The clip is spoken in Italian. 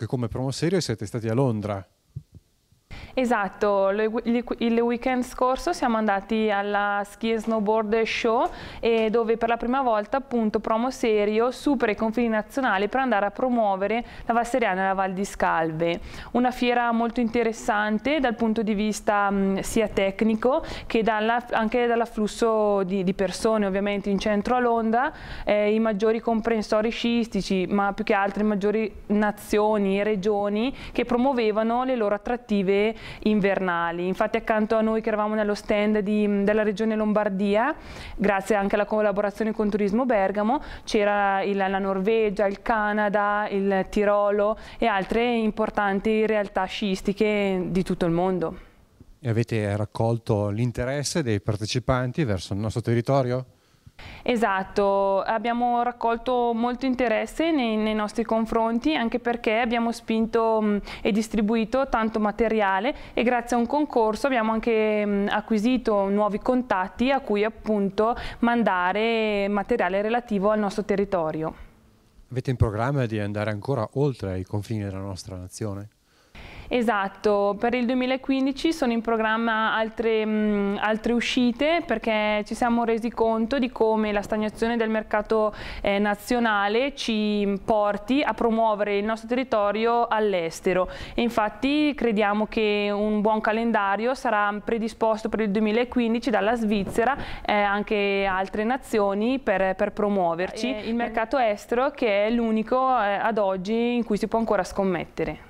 che come promoserio siete stati a Londra. Esatto, il weekend scorso siamo andati alla Ski and Snowboard Show dove per la prima volta appunto promo serio supera i confini nazionali per andare a promuovere la Vasseriana e la Val di Scalve. Una fiera molto interessante dal punto di vista sia tecnico che dalla, anche dall'afflusso di, di, persone ovviamente in centro a Londra, eh, i maggiori comprensori sciistici ma più che altro le maggiori nazioni e regioni che promuovevano le loro attrattive invernali. Infatti accanto a noi che eravamo nello stand di, della regione Lombardia, grazie anche alla collaborazione con Turismo Bergamo, c'era la Norvegia, il Canada, il Tirolo e altre importanti realtà sciistiche di tutto il mondo. E avete raccolto l'interesse dei partecipanti verso il nostro territorio? Esatto, abbiamo raccolto molto interesse nei, nei, nostri confronti anche perché abbiamo spinto mh, mm, e distribuito tanto materiale e grazie a un concorso abbiamo anche mh, mm, acquisito nuovi contatti a cui appunto mandare materiale relativo al nostro territorio. Avete in programma di andare ancora oltre i confini della nostra nazione? Esatto, per il 2015 sono in programma altre, mh, mm, altre, uscite perché ci siamo resi conto di come la stagnazione del mercato eh, nazionale ci porti a promuovere il nostro territorio all'estero e infatti crediamo che un buon calendario sarà predisposto per il 2015 dalla Svizzera e eh, anche altre nazioni per, per promuoverci. Eh, il mercato estero che è l'unico eh, ad oggi in cui si può ancora scommettere.